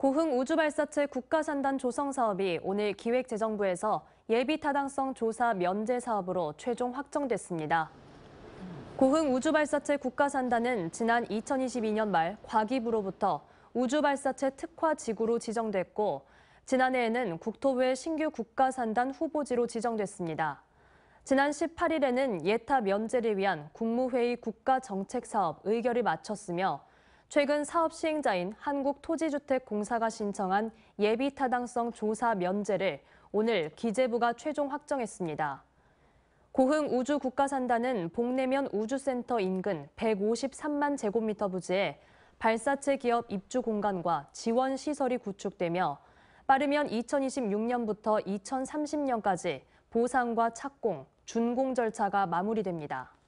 고흥 우주발사체 국가산단 조성 사업이 오늘 기획재정부에서 예비 타당성 조사 면제 사업으로 최종 확정됐습니다. 고흥 우주발사체 국가산단은 지난 2022년 말 과기부로부터 우주발사체 특화 지구로 지정됐고 지난해에는 국토부의 신규 국가산단 후보지로 지정됐습니다. 지난 18일에는 예타 면제를 위한 국무회의 국가정책사업 의결이 마쳤으며 최근 사업 시행자인 한국토지주택공사가 신청한 예비타당성 조사 면제를 오늘 기재부가 최종 확정했습니다. 고흥 우주국가산단은 복내면 우주센터 인근 153만 제곱미터 부지에 발사체 기업 입주 공간과 지원 시설이 구축되며 빠르면 2026년부터 2030년까지 보상과 착공, 준공 절차가 마무리됩니다.